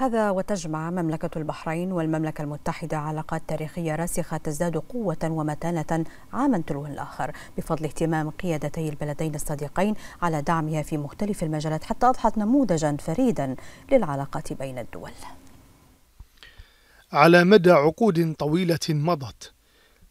هذا وتجمع مملكة البحرين والمملكة المتحدة علاقات تاريخية راسخة تزداد قوة ومتانة عاما تلو الآخر بفضل اهتمام قيادتي البلدين الصديقين على دعمها في مختلف المجالات حتى أضحت نموذجا فريدا للعلاقات بين الدول على مدى عقود طويلة مضت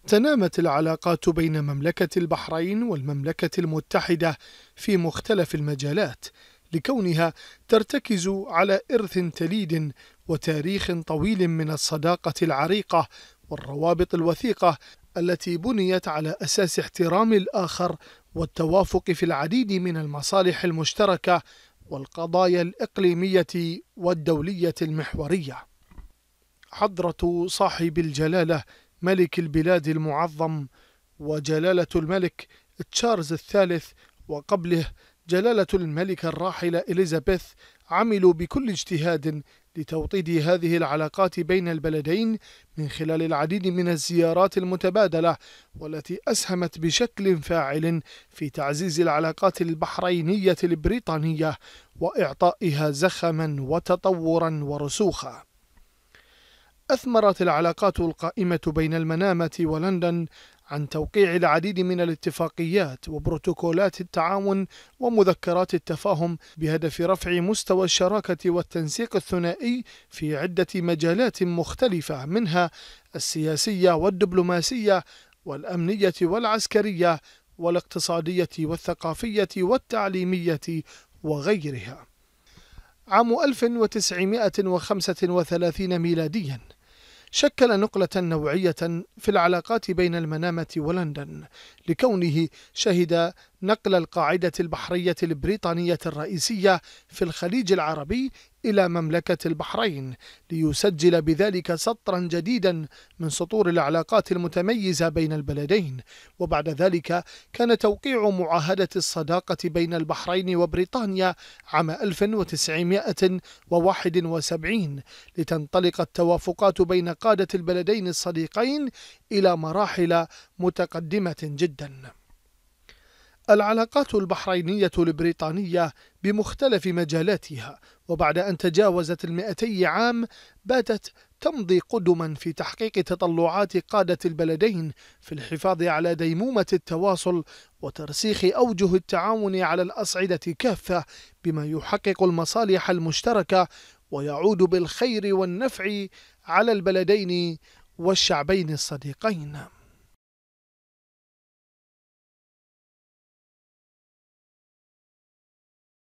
تنامت العلاقات بين مملكة البحرين والمملكة المتحدة في مختلف المجالات لكونها ترتكز على إرث تليد وتاريخ طويل من الصداقة العريقة والروابط الوثيقة التي بنيت على أساس احترام الآخر والتوافق في العديد من المصالح المشتركة والقضايا الإقليمية والدولية المحورية. حضرة صاحب الجلالة ملك البلاد المعظم وجلالة الملك تشارلز الثالث وقبله جلالة الملكة الراحلة إليزابيث عملوا بكل اجتهاد لتوطيد هذه العلاقات بين البلدين من خلال العديد من الزيارات المتبادلة والتي أسهمت بشكل فاعل في تعزيز العلاقات البحرينية البريطانية وإعطائها زخما وتطورا ورسوخا أثمرت العلاقات القائمة بين المنامة ولندن عن توقيع العديد من الاتفاقيات وبروتوكولات التعاون ومذكرات التفاهم بهدف رفع مستوى الشراكه والتنسيق الثنائي في عده مجالات مختلفه منها السياسيه والدبلوماسيه والامنيه والعسكريه والاقتصاديه والثقافيه والتعليميه وغيرها. عام 1935 ميلاديا شكل نقلة نوعية في العلاقات بين المنامة ولندن لكونه شهد نقل القاعدة البحرية البريطانية الرئيسية في الخليج العربي إلى مملكة البحرين ليسجل بذلك سطرا جديدا من سطور العلاقات المتميزة بين البلدين وبعد ذلك كان توقيع معاهدة الصداقة بين البحرين وبريطانيا عام 1971 لتنطلق التوافقات بين قادة البلدين الصديقين إلى مراحل متقدمة جداً العلاقات البحرينية البريطانية بمختلف مجالاتها وبعد أن تجاوزت المئتي عام باتت تمضي قدما في تحقيق تطلعات قادة البلدين في الحفاظ على ديمومة التواصل وترسيخ أوجه التعاون على الأصعدة كافة بما يحقق المصالح المشتركة ويعود بالخير والنفع على البلدين والشعبين الصديقين